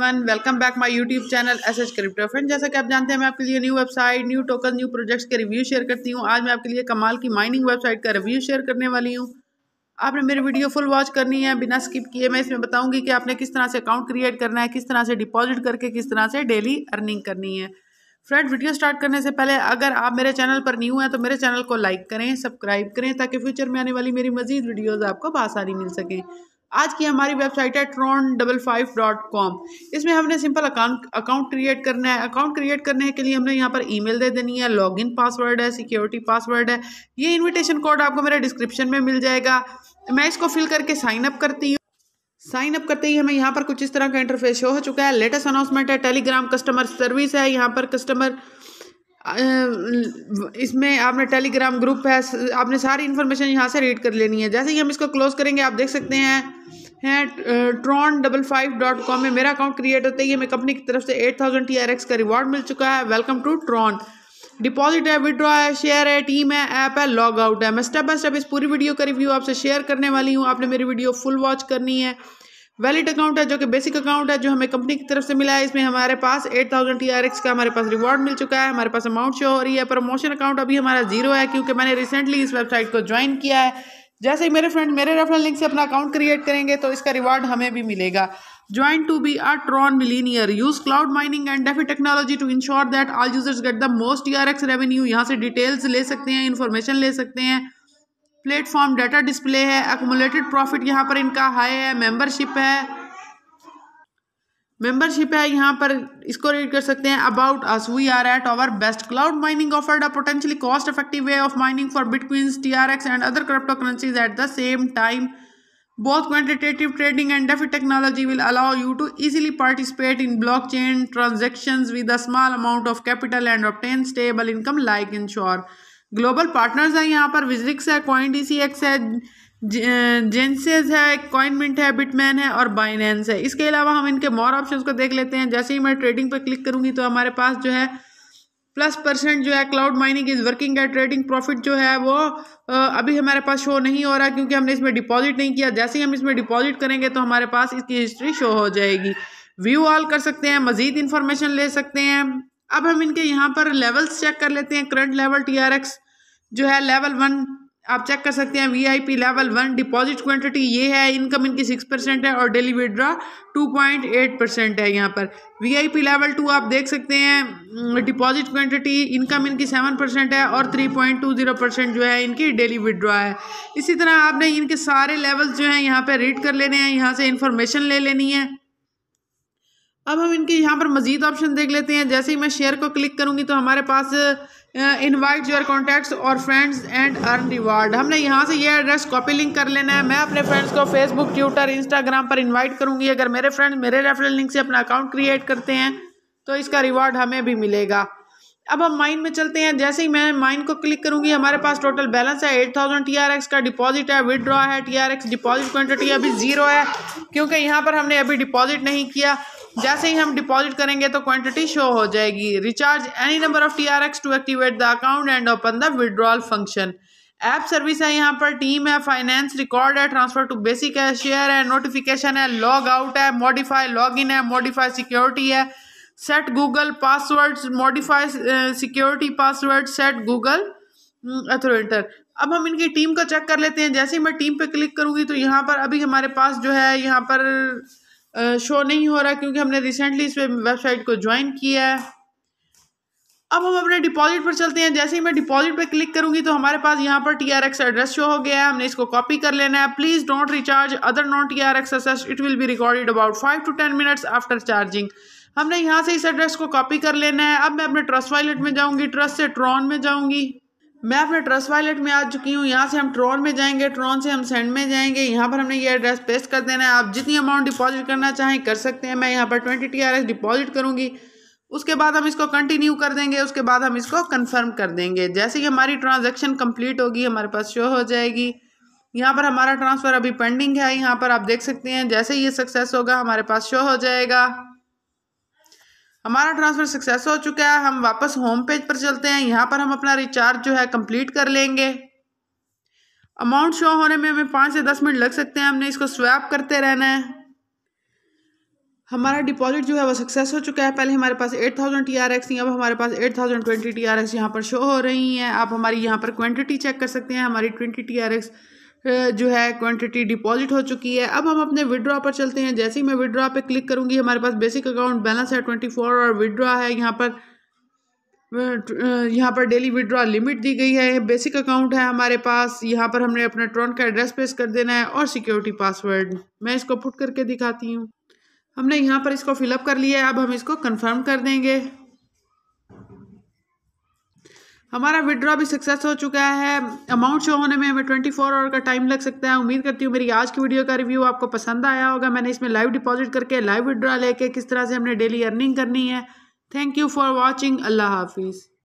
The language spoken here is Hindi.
one welcome back my YouTube channel S H crypto friend जैसा कि आप जानते हैं मैं आपके लिए new website new token new projects के रिव्यू शेयर करती हूँ आज मैं आपके लिए कमाल की माइनिंग वेबसाइट का रिव्यू शेयर करने वाली हूँ आपने मेरी वीडियो फुल वॉच करनी है बिना स्किप किए मैं इसमें बताऊँगी कि आपने किस तरह से अकाउंट क्रिएट करना है किस तरह से डिपॉजिट करके किस तरह से डेली अर्निंग करनी है फ्रेंड वीडियो स्टार्ट करने से पहले अगर आप मेरे चैनल पर न्यू हैं तो मेरे चैनल को लाइक करें सब्सक्राइब करें ताकि फ्यूचर में आने वाली मेरी मजीद वीडियोज़ आपको बसानी मिल सकें आज की हमारी वेबसाइट है Tron double five dot com इसमें हमने सिंपल अकाउंट अकाउंट क्रिएट करना है अकाउंट क्रिएट करने के लिए हमने यहाँ पर ईमेल दे देनी है लॉगिन पासवर्ड है सिक्योरिटी पासवर्ड है ये इनविटेशन कोड आपको मेरे डिस्क्रिप्शन में मिल जाएगा मैं इसको फिल करके साइन अप करती हूँ साइन अप करते ही हमें यहाँ पर कुछ इस तरह का इंटरफेस शो हो चुका है लेटेस्ट अनाउंसमेंट है टेलीग्राम कस्टमर सर्विस है यहाँ पर कस्टमर इसमें आपने टेलीग्राम ग्रुप है आपने सारी इन्फॉर्मेशन यहाँ से रीड कर लेनी है जैसे ही हम इसको क्लोज करेंगे आप देख सकते हैं है Tron double five dot com में मेरा अकाउंट क्रिएट होता है ये कंपनी की तरफ से eight thousand T R X का रिवॉर्ड मिल चुका है वेलकम टू ट्रॉन डिपॉजिट है विड्रॉ है शेयर है टीम है ऐप है लॉग आउट है मैं स्टेप बाय स्टेप इस पूरी वीडियो का रिव्यू आपसे शेयर करने वाली हूँ आपने मेरी वीडियो फुल वॉच करनी है वैलिड अकाउंट है जो कि बेसिक अकाउंट है जो हमें कंपनी की तरफ से मिला है इसमें हमारे पास eight thousand T R X का हमारे पास रिवॉर्ड मिल चुका है हमारे पास अमाउंट शो हो रही है प्रमोशन अकाउंट अभी हमारा जीरो है क्योंकि मैंने रिसेंटली इस वेबसाइट को ज्वाइन किया है जैसे ही मेरे फ्रेंड मेरे रेफरल लिंक से अपना अकाउंट क्रिएट करेंगे तो इसका रिवॉर्ड हमें भी मिलेगा be to Tron millionaire use cloud mining and DeFi technology to ensure to all users all the get the R X revenue यहाँ से डिटेल्स ले सकते हैं इन्फॉर्मेशन ले सकते हैं प्लेटफॉर्म डाटा डिस्प्ले है एकोमोलेटेड प्रॉफिट यहाँ पर इनका हाई है मेंबरशिप है मेंबरशिप है यहाँ पर इसको रीड कर सकते हैं about us we are at our best cloud mining offered a potentially cost effective way of mining for between T R X and other crypto currencies at the same time both quantitative trading and DeFi technology will allow you to easily participate in block chain transaction with a small amount of capital and of ten stable income like ensure global partners हैं यहाँ पर विजिक्स है कॉइन डी सी एक्स है जेंसेज है कॉइन मिंट है बिटमैन है और बाइनेंस है इसके अलावा हम इनके मोर ऑप्शंस को देख लेते हैं जैसे ही मैं ट्रेडिंग पर क्लिक करूँगी तो हमारे पास जो है प्लस परसेंट जो है क्लाउड माइनिंग इज़ वर्किंग है ट्रेडिंग प्रॉफिट जो है वो अभी हमारे पास शो नहीं हो रहा क्योंकि हमने इसमें डिपॉजिट नहीं किया जैसे ही हम इसमें डिपॉजिट करेंगे तो हमारे पास इसकी हिस्ट्री शो हो जाएगी व्यू ऑल कर सकते हैं मज़ीद इन्फॉर्मेशन ले सकते हैं अब हम इनके यहाँ पर लेवल्स चेक कर लेते हैं current level T R X जो है लेवल वन आप चेक कर सकते हैं VIP level one deposit quantity ये है इनकम इनकी सिक्स परसेंट है और daily withdraw two point eight percent है यहाँ पर वीआईपी लेवल टू आप देख सकते हैं डिपॉजिट क्वांटिटी इनकम इनकी सेवन परसेंट है और three point two zero percent जो है इनकी डेली विड्रा है इसी तरह आपने इनके सारे लेवल्स जो हैं यहाँ पर रीड कर लेने हैं यहाँ से इन्फॉर्मेशन ले लेनी है अब हम इनके यहाँ पर मज़ीद ऑप्शन देख लेते हैं जैसे ही मैं शेयर को क्लिक करूँगी तो हमारे पास इनवाइट योर कॉन्टैक्ट्स और फ्रेंड्स एंड अर्न रिवार्ड हमने यहाँ से ये एड्रेस कॉपी लिंक कर लेना है मैं अपने फ्रेंड्स को फेसबुक ट्विटर इंस्टाग्राम पर इन्वाइट करूँगी अगर मेरे फ्रेंड्स मेरे रेफरल लिंक से अपना अकाउंट क्रिएट करते हैं तो इसका रिवार्ड हमें भी मिलेगा अब हम माइन में चलते हैं जैसे ही मैं माइन को क्लिक करूंगी हमारे पास टोटल बैलेंस है eight thousand T R X का डिपॉजिट है विदड्रॉ है T R X deposit quantity अभी ज़ीरो है क्योंकि यहाँ पर हमने अभी डिपॉजिट नहीं किया जैसे ही हम डिपॉजिट करेंगे तो क्वांटिटी शो हो जाएगी recharge any number of T R X to activate the account and open the withdrawal function app service है यहाँ पर टीम है फाइनेंस रिकॉर्ड है ट्रांसफर टू बेसिक है शेयर है नोटिफिकेशन है लॉग आउट है मॉडिफाई लॉग इन है मॉडिफाई सिक्योरिटी है set Google password modify security password set Google authenticator अब हम इनकी टीम का चेक कर लेते हैं जैसे ही मैं टीम पे क्लिक करूँगी तो यहाँ पर अभी हमारे पास जो है यहाँ पर शो नहीं हो रहा क्योंकि हमने रिसेंटली इस वेबसाइट को ज्वाइन किया है अब हम अपने डिपॉजिट पर चलते हैं जैसे ही मैं डिपॉजिट पर क्लिक करूंगी तो हमारे पास यहाँ पर T R X address show हो गया है हमने इसको कॉपी कर लेना है please don't recharge other not T R X एसेस it will be recorded about five to ten minutes after charging हमने यहाँ से इस एड्रेस को कॉपी कर लेना है अब मैं अपने ट्रस्ट वॉलेट में जाऊँगी ट्रस्ट से ट्रॉन में जाऊँगी मैं अपने ट्रस्ट वॉलेट में आ चुकी हूँ यहाँ से हम ट्रोन में जाएंगे ट्रोन से हम सेंड में जाएंगे यहाँ पर हमने ये एड्रेस पेस्ट कर देना है आप जितनी अमाउंट डिपॉजिट करना चाहें कर सकते हैं मैं यहाँ पर twenty T R S deposit करूँगी उसके बाद हम इसको कंटिन्यू कर देंगे उसके बाद हम इसको कन्फर्म कर देंगे जैसे कि हमारी ट्रांजेक्शन कम्प्लीट होगी हमारे पास शो हो जाएगी यहाँ पर हमारा ट्रांसफ़र अभी पेंडिंग है यहाँ पर आप देख सकते हैं जैसे ये सक्सेस होगा हमारे पास शो हो जाएगा हमारा ट्रांसफ़र सक्सेस हो चुका है हम वापस होम पेज पर चलते हैं यहाँ पर हम अपना रिचार्ज जो है कंप्लीट कर लेंगे अमाउंट शो होने में हमें पाँच से दस मिनट लग सकते हैं हमने इसको स्वैप करते रहना है हमारा डिपॉजिट जो है वो सक्सेस हो चुका है पहले हमारे पास eight thousand T R X थी अब हमारे पास eight thousand twenty T R X यहाँ पर शो हो रही हैं आप हमारी यहाँ पर क्वान्टिटी चेक कर सकते हैं हमारी ट्वेंटी टी आर एक्स जो है क्वांटिटी डिपॉजिट हो चुकी है अब हम अपने विड्रॉ पर चलते हैं जैसे ही मैं विड्रॉ पर क्लिक करूँगी हमारे पास बेसिक अकाउंट बैलेंस है ट्वेंटी फोर और विड्रॉ है यहाँ पर यहाँ पर डेली विड्रॉ लिमिट दी गई है बेसिक अकाउंट है हमारे पास यहाँ पर हमने अपना ट्रॉन का एड्रेस पेश कर देना है और सिक्योरिटी पासवर्ड मैं इसको पुट करके दिखाती हूँ हमने यहाँ पर इसको फिलअप कर लिया है अब हम इसको कन्फर्म कर देंगे हमारा विड्रॉ भी सक्सेस हो चुका है अमाउंट शो होने में हमें ट्वेंटी फोर आवर का टाइम लग सकता है उम्मीद करती हूँ मेरी आज की वीडियो का रिव्यू आपको पसंद आया होगा मैंने इसमें लाइव डिपॉजिट करके लाइव विड्रॉ लेके किस तरह से हमने डेली अर्निंग करनी है थैंक यू फॉर वॉचिंग अल्लाह हाफिज़